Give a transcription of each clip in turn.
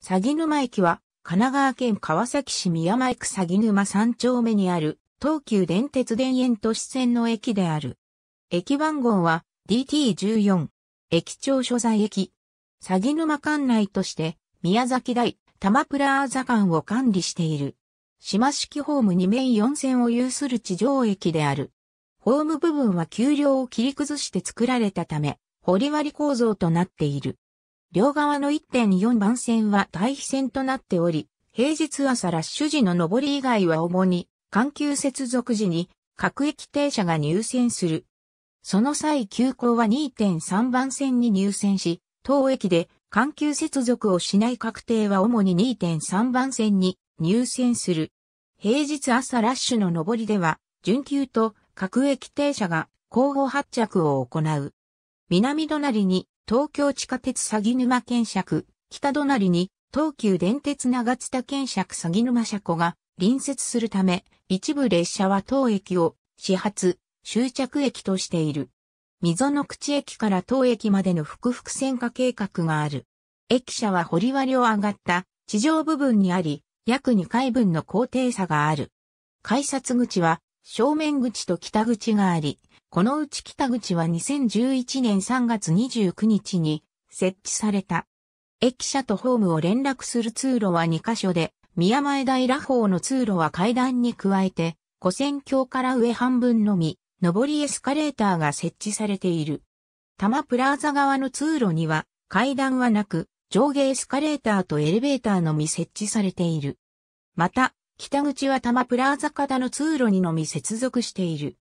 鷺沼駅は、神奈川県川崎市宮前区鷺沼3丁目にある、東急電鉄田園都市線の駅である。駅番号は DT14。駅長所在駅。鷺沼管内として、宮崎台、玉プラーザ間を管理している。島式ホーム2面4線を有する地上駅である。ホーム部分は丘陵を切り崩して作られたため、掘割構造となっている。両側の1.4番線は対比線となっており、平日朝ラッシュ時の上り以外は主に、環急接続時に各駅停車が入線する。その際急行は2.3番線に入線し、当駅で環急接続をしない確定は主に2.3番線に入線する。平日朝ラッシュの上りでは、準急と各駅停車が交互発着を行う。南隣に東京地下鉄鷺沼検尺、北隣に東急電鉄長津田検詐鷺沼車庫が隣接するため、一部列車は当駅を始発、終着駅としている。溝の口駅から当駅までの複々線化計画がある。駅舎は掘割を上がった地上部分にあり、約2階分の高低差がある。改札口は正面口と北口があり、このうち北口は2011年3月29日に設置された。駅舎とホームを連絡する通路は2カ所で、宮前平方の通路は階段に加えて、古線橋から上半分のみ、上りエスカレーターが設置されている。多摩プラザ側の通路には、階段はなく、上下エスカレーターとエレベーターのみ設置されている。また、北口は多摩プラザ型の通路にのみ接続している。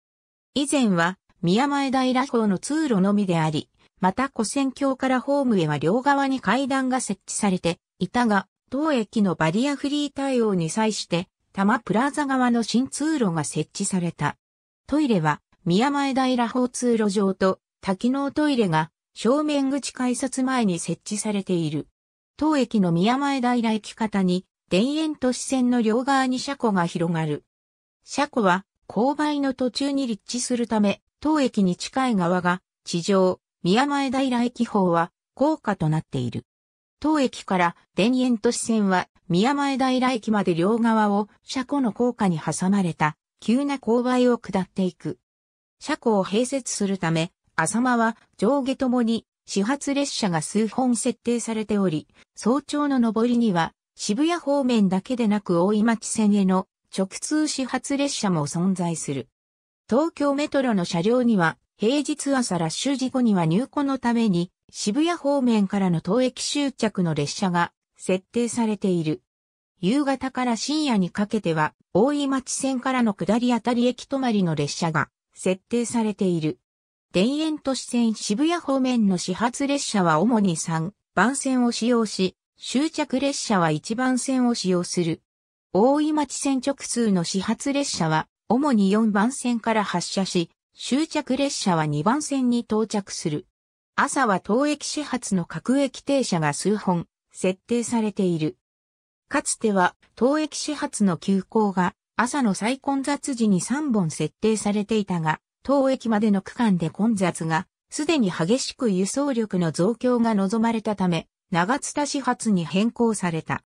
以前は宮前平方の通路のみであり、また古戦橋からホームへは両側に階段が設置されていたが、当駅のバリアフリー対応に際して、多摩プラザ側の新通路が設置された。トイレは宮前平方通路上と多機能トイレが正面口改札前に設置されている。当駅の宮前平駅方に田園都市線の両側に車庫が広がる。車庫は勾配の途中に立地するため、当駅に近い側が地上、宮前平駅方は高架となっている。当駅から田園都市線は宮前平駅まで両側を車庫の高架に挟まれた急な勾配を下っていく。車庫を併設するため、浅間は上下ともに始発列車が数本設定されており、早朝の上りには渋谷方面だけでなく大井町線への直通始発列車も存在する。東京メトロの車両には、平日朝ラッシュ時後には入庫のために、渋谷方面からの当駅終着の列車が設定されている。夕方から深夜にかけては、大井町線からの下りあたり駅止まりの列車が設定されている。田園都市線渋谷方面の始発列車は主に3番線を使用し、終着列車は1番線を使用する。大井町線直通の始発列車は、主に4番線から発車し、終着列車は2番線に到着する。朝は当駅始発の各駅停車が数本、設定されている。かつては、当駅始発の急行が、朝の再混雑時に3本設定されていたが、当駅までの区間で混雑が、すでに激しく輸送力の増強が望まれたため、長津田始発に変更された。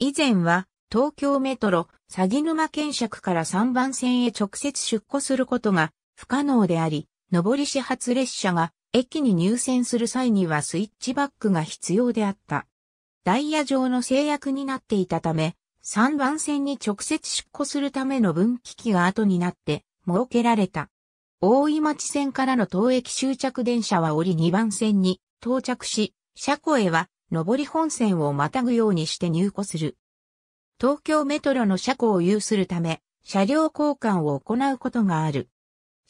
以前は、東京メトロ、鷺沼検釈から3番線へ直接出庫することが不可能であり、上り始発列車が駅に入線する際にはスイッチバックが必要であった。ダイヤ上の制約になっていたため、3番線に直接出庫するための分岐器が後になって設けられた。大井町線からの当駅終着電車は降り2番線に到着し、車庫へは上り本線をまたぐようにして入庫する。東京メトロの車庫を有するため、車両交換を行うことがある。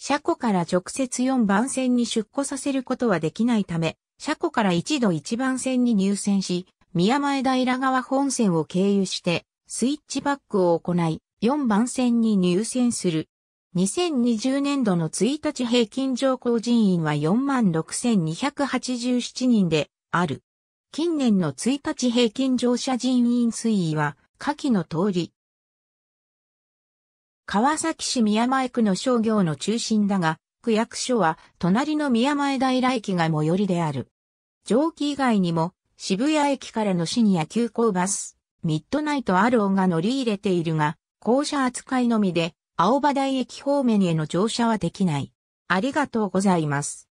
車庫から直接4番線に出庫させることはできないため、車庫から一度1番線に入線し、宮前平川本線を経由して、スイッチバックを行い、4番線に入線する。2020年度の1日平均乗降人員は46,287人である。近年の1日平均乗車人員推移は下記の通り。川崎市宮前区の商業の中心だが、区役所は隣の宮前平駅が最寄りである。蒸気以外にも渋谷駅からのシニア急行バス、ミッドナイトアローが乗り入れているが、降車扱いのみで青葉台駅方面への乗車はできない。ありがとうございます。